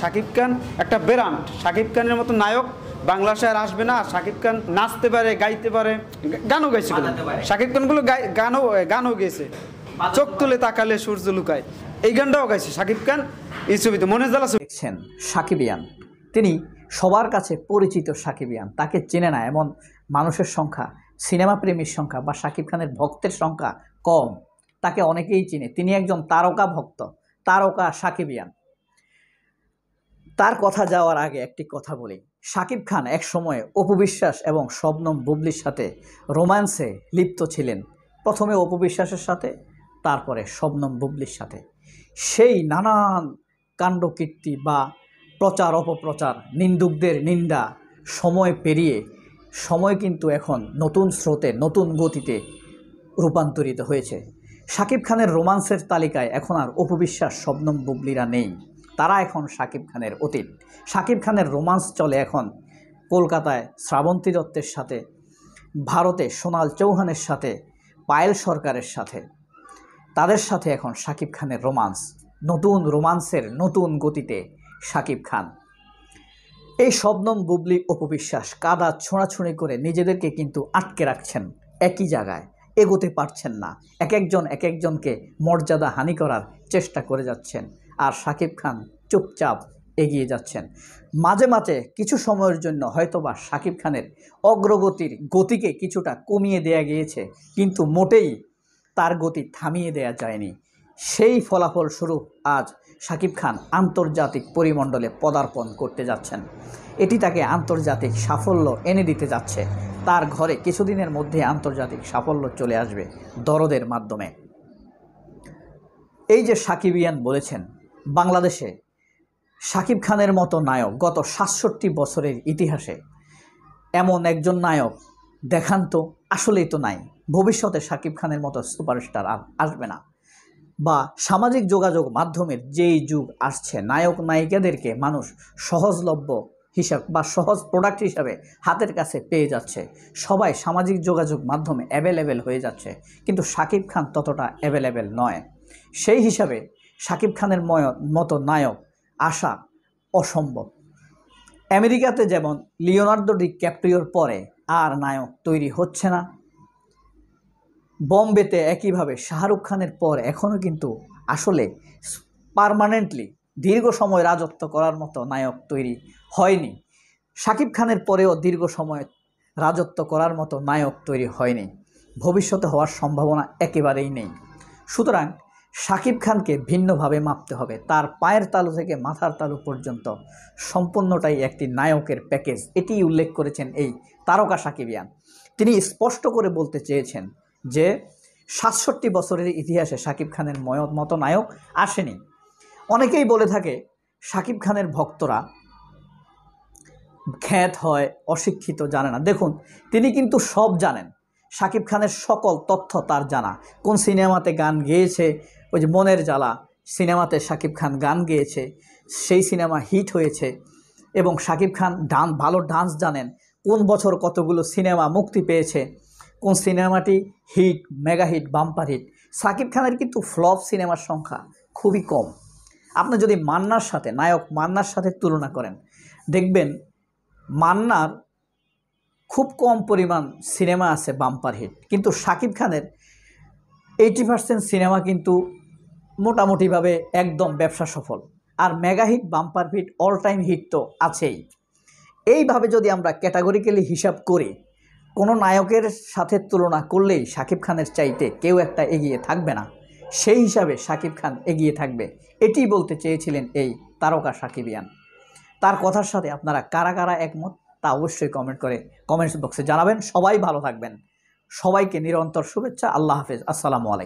শাকিব খান একটা বেরান্ড শাকিব খানের মতো নায়ক বাংলা আর আসবে না শাকিব খান নাচতে পারে গাইতে পারে গানও গাইছে শাকিব খানগুলো গানও গানও গেছে চোখ তুলে তাকালে সূর্য লুকায় এই গানটাও গাইছে শাকিব খান এই ছবিতে মনে জ্বালা দেখছেন সাকিবিয়ান তিনি সবার কাছে পরিচিত সাকিবিয়ান তাকে চেনে না এমন মানুষের সংখ্যা সিনেমা প্রেমীর সংখ্যা বা শাকিব খানের ভক্তের সংখ্যা কম তাকে অনেকেই চিনে তিনি একজন তারকা ভক্ত তারকা শাকিবিয়ান তার কথা যাওয়ার আগে একটি কথা বলি শাকিব খান এক সময় অপবিশ্বাস এবং শবনম বুবলির সাথে রোম্যান্সে লিপ্ত ছিলেন প্রথমে অপবিশ্বাসের সাথে তারপরে শবনম বুবলির সাথে সেই নানান কাণ্ডকীর্তি বা প্রচার অপপ্রচার নিন্দুকদের নিন্দা সময় পেরিয়ে সময় কিন্তু এখন নতুন স্রোতে নতুন গতিতে রূপান্তরিত হয়েছে শাকিব খানের রোমান্সের তালিকায় এখন আর অপবিশ্বাস শবনম বুবলিরা নেই তারা এখন সাকিব খানের অতীত সাকিব খানের রোমান্স চলে এখন কলকাতায় শ্রাবন্তী দত্তের সাথে ভারতে সোনাল চৌহানের সাথে পায়েল সরকারের সাথে তাদের সাথে এখন সাকিব খানের রোমান্স নতুন রোমান্সের নতুন গতিতে সাকিব খান এই শবনম বুবলি অপবিশ্বাস কাদা ছোঁড়াছুঁড়ি করে নিজেদেরকে কিন্তু আটকে রাখছেন একই জায়গায় এগোতে পারছেন না এক একজন এক একজনকে মর্যাদা হানি করার চেষ্টা করে যাচ্ছেন আর সাকিব খান চুপচাপ এগিয়ে যাচ্ছেন মাঝে মাঝে কিছু সময়ের জন্য হয়তোবা শাকিব খানের অগ্রগতির গতিকে কিছুটা কমিয়ে দেয়া গিয়েছে কিন্তু মোটেই তার গতি থামিয়ে দেয়া যায়নি সেই ফলাফল স্বরূপ আজ সাকিব খান আন্তর্জাতিক পরিমণ্ডলে পদার্পণ করতে যাচ্ছেন এটি তাকে আন্তর্জাতিক সাফল্য এনে দিতে যাচ্ছে তার ঘরে কিছুদিনের মধ্যে আন্তর্জাতিক সাফল্য চলে আসবে দরদের মাধ্যমে এই যে সাকিবিয়ান বলেছেন বাংলাদেশে শাকিব খানের মতো নায়ক গত সাতষট্টি বছরের ইতিহাসে এমন একজন নায়ক দেখান তো আসলেই তো নাই ভবিষ্যতে শাকিব খানের মতো সুপারস্টার আর আসবে না বা সামাজিক যোগাযোগ মাধ্যমের যেই যুগ আসছে নায়ক নায়িকাদেরকে মানুষ সহজলভ্য হিসাব বা সহজ প্রোডাক্ট হিসাবে হাতের কাছে পেয়ে যাচ্ছে সবাই সামাজিক যোগাযোগ মাধ্যমে অ্যাভেলেবেল হয়ে যাচ্ছে কিন্তু শাকিব খান ততটা অ্যাভেলেবেল নয় সেই হিসাবে শাকিব খানের মতো নায়ক আসা অসম্ভব আমেরিকাতে যেমন লিওনার্দো ডি ক্যাপ্রিওর পরে আর নায়ক তৈরি হচ্ছে না বম্বেতে একইভাবে শাহরুখ খানের পর এখনও কিন্তু আসলে পারমানেন্টলি দীর্ঘ সময় রাজত্ব করার মতো নায়ক তৈরি হয়নি সাকিব খানের পরেও দীর্ঘ সময় রাজত্ব করার মতো নায়ক তৈরি হয়নি ভবিষ্যতে হওয়ার সম্ভাবনা একেবারেই নেই সুতরাং সাকিব খানকে ভিন্নভাবে মাপতে হবে তার পায়ের তালু থেকে মাথার তালু পর্যন্ত সম্পূর্ণটাই একটি নায়কের প্যাকেজ এটি উল্লেখ করেছেন এই তারকা সাকিবিয়ান তিনি স্পষ্ট করে বলতে চেয়েছেন যে সাতষট্টি বছরের ইতিহাসে সাকিব খানের মতো নায়ক আসেনি অনেকেই বলে থাকে সাকিব খানের ভক্তরা খ্যাত হয় অশিক্ষিত জানে না দেখুন তিনি কিন্তু সব জানেন সাকিব খানের সকল তথ্য তার জানা কোন সিনেমাতে গান গেয়েছে ওই যে মনের জ্বালা সিনেমাতে শাকিব খান গান গেয়েছে সেই সিনেমা হিট হয়েছে এবং শাকিব খান ডান ভালো ডান্স জানেন কোন বছর কতগুলো সিনেমা মুক্তি পেয়েছে কোন সিনেমাটি hit mega hit bumper hit Shakib খানের কিন্তু ফ্লপ সিনেমার সংখ্যা খুবই কম আপনি যদি মান্নার সাথে নায়ক মান্নার সাথে তুলনা করেন দেখবেন মান্নার খুব কম পরিমাণ সিনেমা আছে বাম্পার হিট কিন্তু শাকিব খানের এইটি পার্সেন্ট সিনেমা কিন্তু মোটামুটিভাবে একদম ব্যবসা সফল আর mega hit bumper hit all time hit তো আছেই এইভাবে যদি আমরা ক্যাটাগরিক্যালি হিসাব করি কোনো নায়কের সাথে তুলনা করলেই সাকিব খানের চাইতে কেউ একটা এগিয়ে থাকবে না সেই হিসাবে সাকিব খান এগিয়ে থাকবে এটি বলতে চেয়েছিলেন এই তারকা সাকিবিয়ান তার কথার সাথে আপনারা কারা কারা একমত তা অবশ্যই কমেন্ট করে কমেন্টস বক্সে জানাবেন সবাই ভালো থাকবেন সবাইকে নিরন্তর শুভেচ্ছা আল্লাহ হাফেজ আসসালামু আলাইকুম